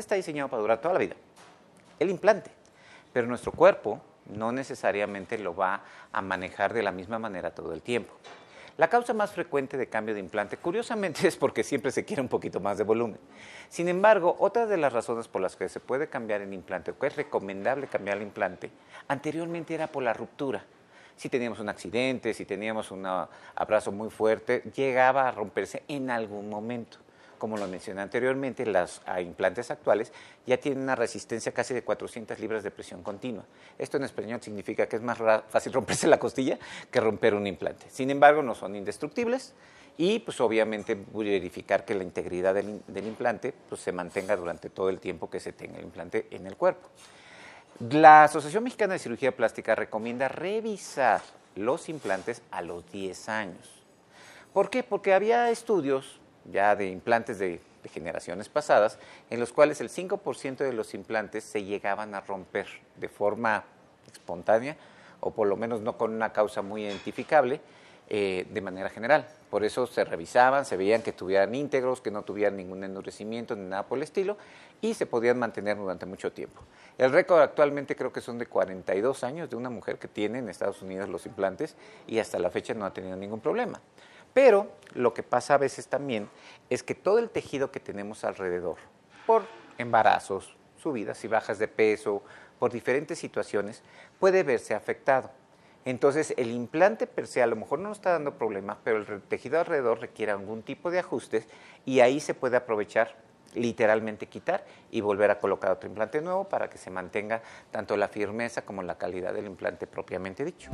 está diseñado para durar toda la vida. El implante. Pero nuestro cuerpo no necesariamente lo va a manejar de la misma manera todo el tiempo. La causa más frecuente de cambio de implante, curiosamente, es porque siempre se quiere un poquito más de volumen. Sin embargo, otra de las razones por las que se puede cambiar el implante o que es recomendable cambiar el implante, anteriormente era por la ruptura. Si teníamos un accidente, si teníamos un abrazo muy fuerte, llegaba a romperse en algún momento como lo mencioné anteriormente, las implantes actuales ya tienen una resistencia casi de 400 libras de presión continua. Esto en español significa que es más fácil romperse la costilla que romper un implante. Sin embargo, no son indestructibles y pues obviamente verificar que la integridad del, implante pues, se mantenga durante todo el tiempo que se tenga el implante en el cuerpo. La Asociación Mexicana de Cirugía Plástica recomienda revisar los implantes a los 10 años. ¿Por qué? Porque había estudios ya de implantes de, generaciones pasadas, en los cuales el 5% de los implantes se llegaban a romper de forma espontánea o por lo menos no con una causa muy identificable eh, de manera general. Por eso se revisaban, se veían que tuvieran íntegros, que no tuvieran ningún endurecimiento ni nada por el estilo y se podían mantener durante mucho tiempo. El récord actualmente creo que son de 42 años de una mujer que tiene en Estados Unidos los implantes y hasta la fecha no ha tenido ningún problema. Pero lo que pasa a veces también es que todo el tejido que tenemos alrededor, por embarazos, subidas y bajas de peso, por diferentes situaciones, puede verse afectado. Entonces, el implante per se a lo mejor no nos está dando problemas, pero el tejido alrededor requiere algún tipo de ajustes y ahí se puede aprovechar, literalmente quitar y volver a colocar otro implante nuevo para que se mantenga tanto la firmeza como la calidad del implante propiamente dicho.